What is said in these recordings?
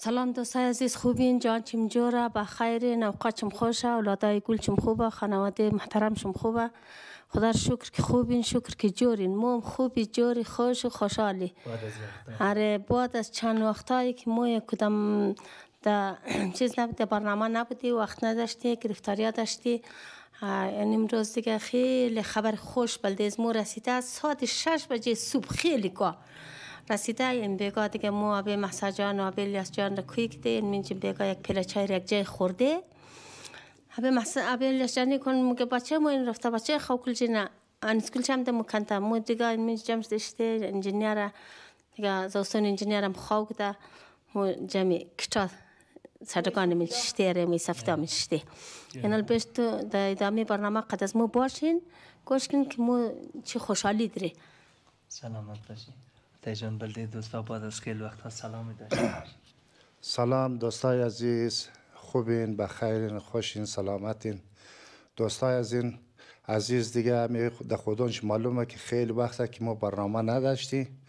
سلام دوستای عزیز خوبین جان چیم جورا با خیر نوقا چم خوشه اولادای گل چم خوبه خانواده محترم چم خوبه خدا شکر که خوبین شکر که جورین موم خوبی جوری خوش و خوشحالی آره بعد از چند وقتایی که موی کدام دا چیز نبوده برنامه نبودی وقت نداشتی گرفتاریا داشتی این یعنی امروز دیگه خیلی خبر خوش از مو رسیده ساعت شش بجه صبح خیلی گا رسیده این یعنی بگا دیگه مو آبی محسا جان و آبی لیاس جان را کوی کده این یعنی منجی بگا یک پیله چای را یک جای خورده آبی محسا آبی لیاس جانی کن مگه بچه مو این رفته بچه خواه کل جینا آن سکول چم ده مو دیگه این منجی جمش دشته انجینیر دیگه زوستون انجینیرم خواه کده مو جمعی کتاد سرگانی میشته شتیره می سفته میشته. برنامه قدرت از باشین گوش کن که مو چی خوشحالی داره سلامت باشی تیجان بلدی دوستا بعد از خیلی وقت سلام سلام دوستای عزیز خوبین خیرین خوشین سلامتین دوستای از این عزیز دیگه همی خودانش معلومه که خیلی وقته که ما برنامه نداشتیم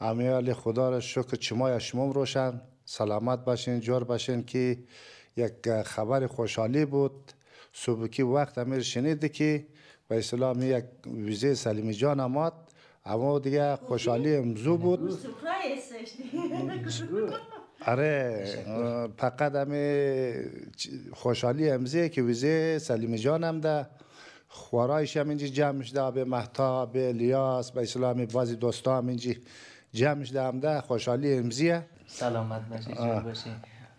امیال خدا را شکر چمای شما روشن سلامت باشین جور باشین که یک خبر خوشحالی بود صبحی وقت امیر شنیده که به اسلام یک ویزه سلیمی جان آمد اما دیگه خوشحالی خب، امزو خب، بود خب، آره فقط همه خوشحالی امزه که ویزه سلیمی جان هم ده خورایش هم اینجی جمع شده به محتاب لیاس، به اسلامی بازی دوستا هم اینجی جمع شده هم ده خوشحالی امزیه سلامت باشی جون باشی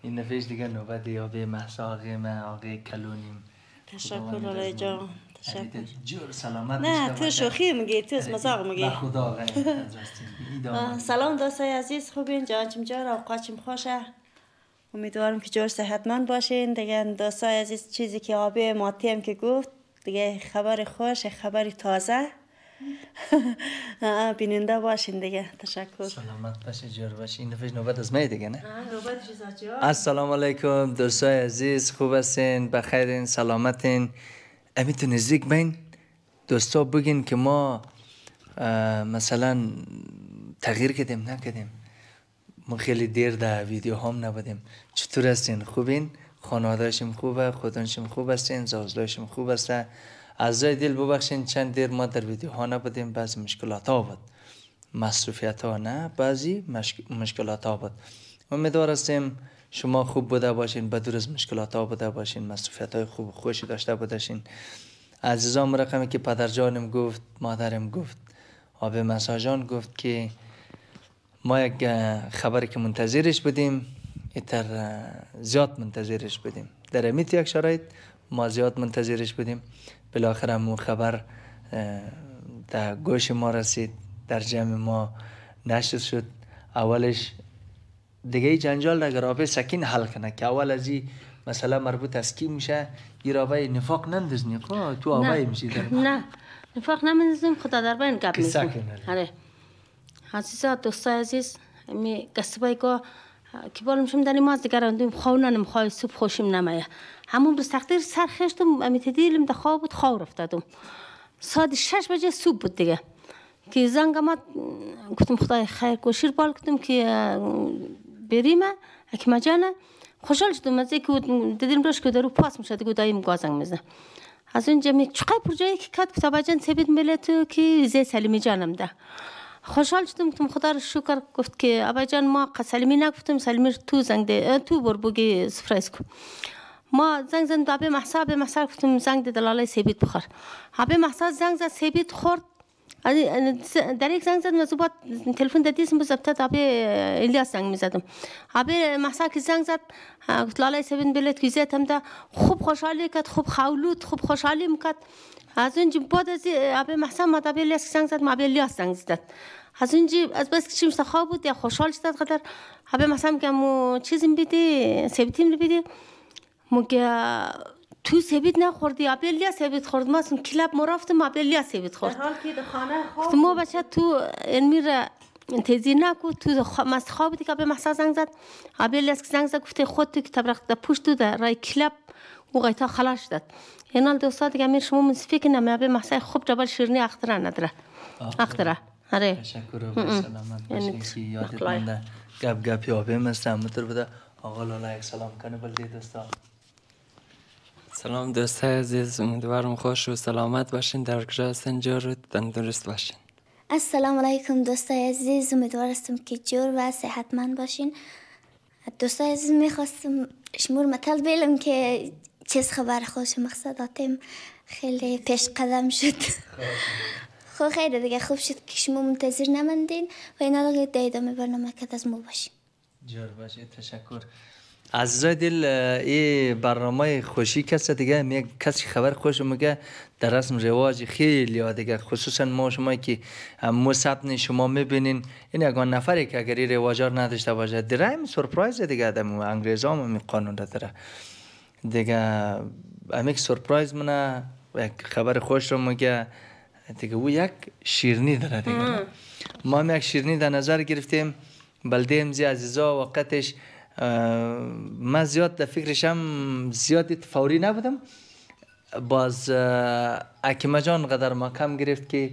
این نفیش دیگه نوبت یابه محساقی من آقای کلونیم تشکر الله جان تشکر جور سلامت نه تو شوخی میگی تو مزاق میگی خدا سلام دوستای عزیز خوبین جان چم و اوقاتم خوشه امیدوارم که جور صحتمند باشین دیگه دوستای عزیز چیزی که آبی ماتیم که گفت دیگه خبر خوش خبری تازه بیننده باشین دیگه تشکر سلامت باشه جور باش این دفعه نوبت از من دیگه نه نوبت السلام علیکم دوستای عزیز خوب هستین بخیرین سلامتین امیت نزدیک بین دوستا بگین که ما مثلا تغییر کردیم کدیم ما خیلی دیر در ویدیو هم نبودیم چطور هستین خوبین خانوادهشم خوبه خودانشم خوب هستین زازلاشم خوب هسته از جای دل ببخشین چند دیر ما در ها نبودیم بعضی مشکلات ها بود مصروفیت ها نه بعضی مشک... مشکلات ها بود امیدوار هستیم شما خوب بوده باشین بدور از مشکلات ها بوده باشین مصروفیت های خوب خوشی داشته بودشین عزیزام رقمی که پدر جانم گفت مادرم گفت آب مساجان گفت که ما یک خبری که منتظرش بودیم اتر زیاد منتظرش بودیم در امیت یک شرایط ما زیاد منتظرش بودیم بالاخره مو خبر در گوش ما رسید در جمع ما نشد شد اولش دیگه ای جنجال در رابطه سکین حل کنه که اول از این مثلا مربوط از کی میشه این رابطه نفاق نندزنی که خب، تو آبه میشی نه نفاق نمندزم خدا در بین گپ میزنیم آره عزیزا دوستای عزیز می که که بالم شم دنی ماز دیگر اندیم ننم خواه صبح خوشیم نمایه همون روز تقدیر سر خشتم امیت دیلم ده بود خواب رفتدم ساعت شش بجه سوپ بود دیگه که زنگ ما گفتم خدای خیر کوشیر بال کتم که بریمه اکی مجانه خوشحال شدم از اینکه دیدیم روش که رو پاس میشه دیگه دایم گازنگ میزه از اونجا چقدر پروژه که کات کتابا جان سبید ملتو که زی سلیمی جانم ده خوشحال شدم گفتم خدا رو شکر گفت که ابا جان ما سلمی نگفتم سلمی تو زنگ ده تو بر بگی سفرایز کن ما زنگ زن ابه محسا ابه محسا گفتم زنگ ده دلاله سیبیت بخور ابه محسا زنگ زد سیبیت خورد در یک زنگ زد و زباد تلفن دادیس مو زبطت آبی الیاس زنگ میزدم. زدم آبی محسا که زنگ زد گفت لالای سبین بلد گیزه تم ده خوب خوشحالی کرد خوب خولود خوب خوشحالی میکرد از اونجا بعد از آبی محسا مد آبی الیاس زنگ زد آبی الیاس زنگ زد از اونجا از بس که چیمش خواب بود یا خوشحال شد قدر آبی محسا میگم چیزیم بیدی سبتیم بیدی مگه تو سبیت نخوردی ابلیا سبیت خورد ما سن کلاب رفتم ابلیا سبیت خورد حال که دخانه خواب خب، ما بچه تو این میره تیزی نکو تو مست خواب دیگه به محسا زنگ زد ابلیا اس زنگ زد گفته خود تو کتاب رخت در پشت تو در رای کلاب و غیتا خلاص داد اینال یعنی دوستا دیگه میر شما من سفیک نمی به محسا خوب جبل شیرنی اختره نداره اختره آره تشکر و سلامت باشین یعنی که یادت مانده گپ گپی آبه مستم متر آقا لالا یک سلام کنه بلدی دوستا سلام دوست عزیز امیدوارم خوش و سلامت باشین در کجا هستین جور تندرست باشین السلام علیکم دوست عزیز هستم که جور و صحت من باشین دوست عزیز میخواستم شمور مطل بیلم که چیز خبر خوش مقصداتم خیلی پیش قدم شد خب. خب خیلی دیگه خوب شد که شما منتظر نمندین و اینا دیگه دیدامه برنامه که از مو باشین جور باشین تشکر عزیزای دل این برنامه خوشی کسی دیگه میگه کسی خبر خوش میگه در رسم رواج خیلی ها دیگه خصوصا ما شما که مصبن شما میبینین این یک نفری که اگر رواج ها نداشته باشه این سرپرایز دیگه انگریز ها می قانون داره دیگه یک سرپرایز منه یک خبر خوش رو میگه دیگه او یک شیرنی داره دیگه ما هم یک شیرنی در نظر گرفتیم بلده امزی عزیزا وقتش من زیاد در فکرشم زیاد فوری نبودم باز اکیمه جان قدر ما کم گرفت که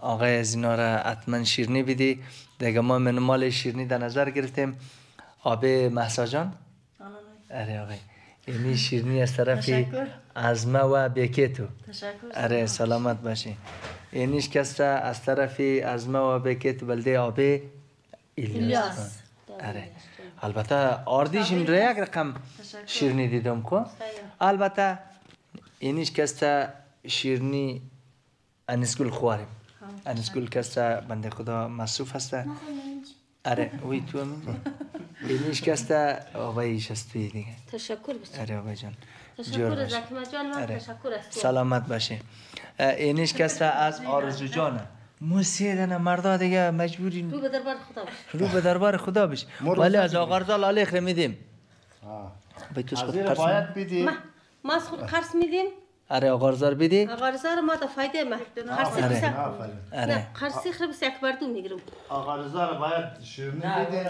آقای از اینا را حتما شیرنی بیدی دیگه ما منمال شیرنی در نظر گرفتیم آب محسا جان اره آقای اینی شیرنی آره، یعنی از طرفی از ما و بیکی تو اره سلامت باشی اینیش کستا از طرفی از ما و بیکی تو بلده آبه ایلیاس اره البته آردیش این را یک رقم شیرنی دیدم که البته اینیش کستا شیرنی انسکول خواریم انسکول کستا بند خدا مصروف هسته آره وی تو هم اینیش کستا آبایش هست دیگه تشکر بسید آره آبای جان تشکر زکمه جان من تشکر است سلامت باشه اینیش کستا از آرزو جانه موسیدن مردا دیگه مجبوری رو به دربار خدا باش رو به دربار خدا بش ولی از آقارزال علی خره میدیم به توش خود قرض باید ما از خود قرض میدیم آره آقارزار بدی آقارزار ما تا فایده ما قرض بسه آره. آره قرص خره یک بار دو میگیرم آقارزار باید شیرینی بیدی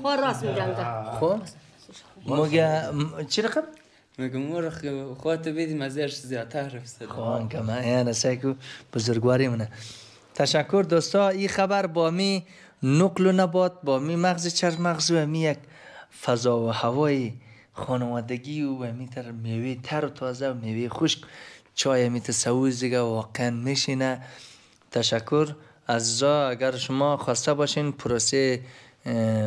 خود راست میگم خب مگه چی رقم مگه مرخ خواهد بیدیم از زیاده زیادتر رفت خوان که من این سیکو بزرگواری منه تشکر دوستا این خبر با می نقل و نبات با می مغز چرخ مغز و می یک فضا و هوای خانوادگی و می تر میوه تر و تازه و میوه خوش چای می تسوز دیگه واقعا میشینه تشکر از اگر شما خواسته باشین پروسه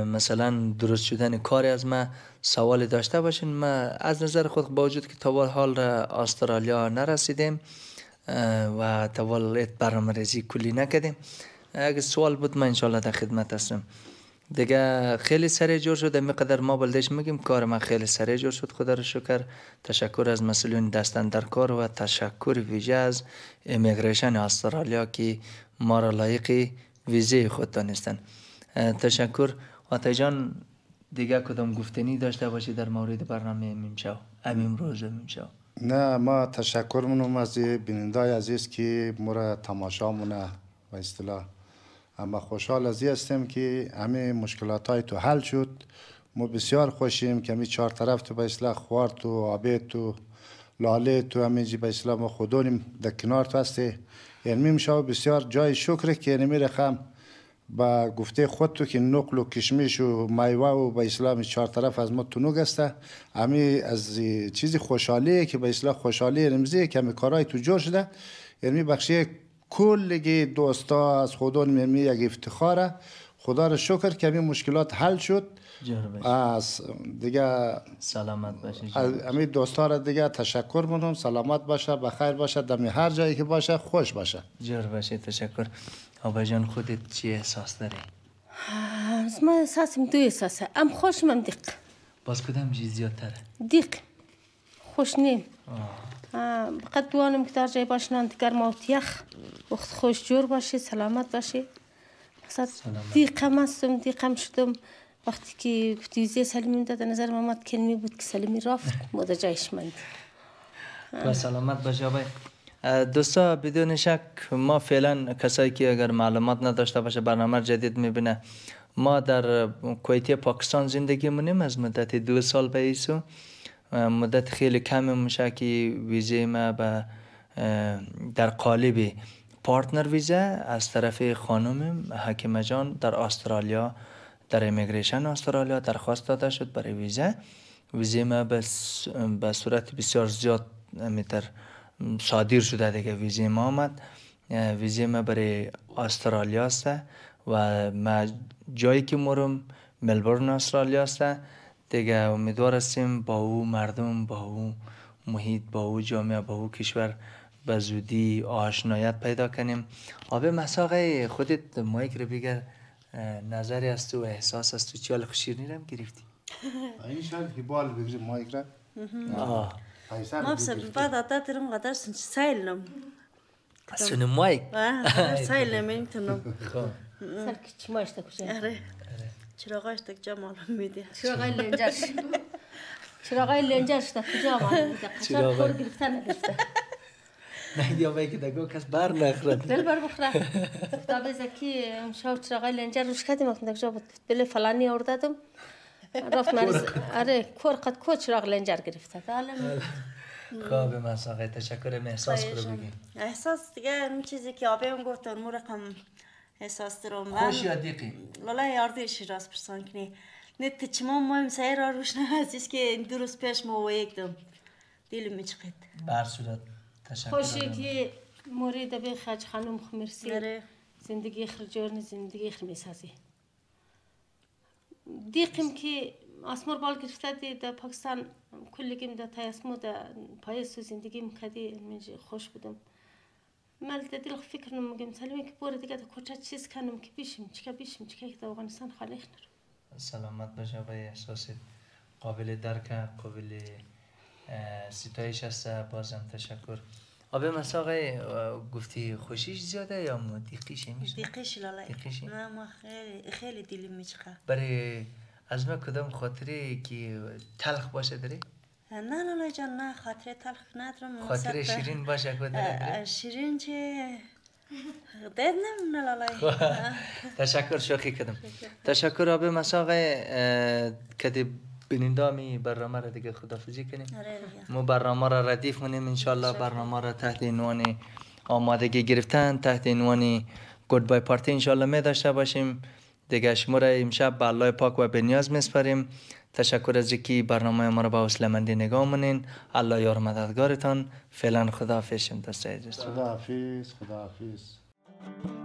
مثلا درست شدن کاری از ما سوال داشته باشین ما از نظر خود با وجود که تا حال را استرالیا نرسیدیم و تا حال برنامه ریزی کلی نکدیم اگه سوال بود من انشالله در خدمت هستم دیگه خیلی سریع جور شد میقدر ما بلدش میگیم کار من خیلی سریع جور شد خدا رو شکر تشکر از مسئولین دستن در کار و تشکر ویژه از امیگریشن استرالیا که ما را لایق ویزه خود دانستند تشکر و جان دیگه کدام گفتنی داشته باشی در مورد برنامه میمشو امیم روز میمشو نه ما تشکر منم از بینندای عزیز که مرا تماشا مونه و اصطلاح اما خوشحال از هستیم که همه مشکلات های تو حل شد ما بسیار خوشیم که می چهار طرف تو به اصطلاح خوار تو آبی تو لاله تو همه جی به اصطلاح ما خودونیم در کنار تو هستی یعنی میشه بسیار جای شکر که یعنی با گفته خود تو که نقل و کشمش و مایوا و با اسلام چهار طرف از ما تنوگ است امی از چیزی خوشحالی که با اسلام خوشحالی رمزی کمی کارای تو جور شده یعنی بخشی کل دوستا از خدا نمیمی یک افتخاره خدا را شکر که کمی مشکلات حل شد از دیگه سلامت باشه امی دوستا را دیگه تشکر منم سلامت باشه بخیر باشه دمی هر جایی که باشه خوش باشه جور باشه تشکر آبا جان خودت چی احساس داری؟ از ما احساسم دو احساسه ام خوشم ام دیق باز کدام چیز تره؟ دیق خوش نیم فقط دوانم که در جای باشه نان دیگر موت یخ وقت خوش جور باشی سلامت باشی دیق دیقم هستم هم شدم وقتی که دیزی سلیمی داد نظر مامات کنمی بود که سلیمی رافت مده جایش مند با سلامت باشه آبای دوستا بدون شک ما فعلا کسایی که اگر معلومات نداشته باشه برنامه جدید میبینه ما در کویتی پاکستان زندگی مونیم از مدت دو سال به ایسو مدت خیلی کمی میشه که ویزه ما به در قالب پارتنر ویزه از طرف خانم حکیمه جان در استرالیا در امیگریشن استرالیا درخواست داده شد برای ویزه ویزه ما به صورت بسیار زیاد میتر صادر شده دیگه ویزه ما آمد ویزه ما برای استرالیا است و ما جایی که مرم ملبورن استرالیا است دیگه امیدوار هستیم با او مردم با او محیط با او جامعه با او کشور به زودی آشنایت پیدا کنیم آب مساقه خودت مایک رو بگر نظری از و احساس از تو چیال خوشیر نیرم گرفتی این شاید هیبال بگیریم مایک ما بسببات عطاتهم غدار سايلهم سنم مايك اه سايلهم يمكن سلك تشماشتك وشي چراغاشتک جمال میدی چراغای لنجاش چراغای لنجاش تا کجا آمده قشنگ خور گرفتن گرفته نه دیگه که دگو کس بر نخرد دل بر بخره تا بزکی شاو چراغای لنجر روش کردیم وقتی دکجا بود بله فلانی آوردادم رفت آره، من آره کور قد کوچ چراغ لنجر گرفته خواب ساقه تشکر احساس کرو بگیم احساس دیگه اون چیزی که آبه اون گفت اون احساس دارم. خوش یا دیقی والا یاردی راست پرسان کنی نت چما مهم را روش نهزیز که دو روز پیش ما یک دم دیلو بر تشکر خوشی که مورید به خانم خمرسی بله. زندگی خرجور زندگی خمیسازی دیقیم که اسمور بال گرفته در پاکستان کلیگیم در تیاسمو در پایس و زندگی کدی منجی خوش بودم مال در دل فکر نم میگم که بار دیگه در کوچه چیز کنم که بیشیم چیکه بیشیم چیکه که در افغانستان خالی نرم سلامت باشه و احساس قابل درک قابل ستایش است بازم تشکر آب مساقی، گفتی خوشیش زیاده یا دیقیش میشه؟ دیقیش لالای دیقیش نه ما خیلی خیلی دیلی میچخه برای از ما کدام خاطری که تلخ باشه داری؟ نه نه جان نه خاطره تلخ ندارم خاطره شیرین باشه داری؟ شیرین چه دید نمیمونه لالای خب، تشکر شوخی کدم تشکر آب مساقی. کدی بیننده می برنامه را دیگه خدافزی کنیم آره، آره. ما برنامه را ردیف کنیم انشالله برنامه را تحت عنوان آمادگی گرفتن تحت عنوان گود بای پارتی انشالله می داشته باشیم دیگه شما را امشب به الله پاک و به نیاز سپاریم تشکر از اینکه برنامه ما را با حوصله‌مندی نگاه مونین الله یار مددگارتان فعلا خدا دسته شما خدا خدا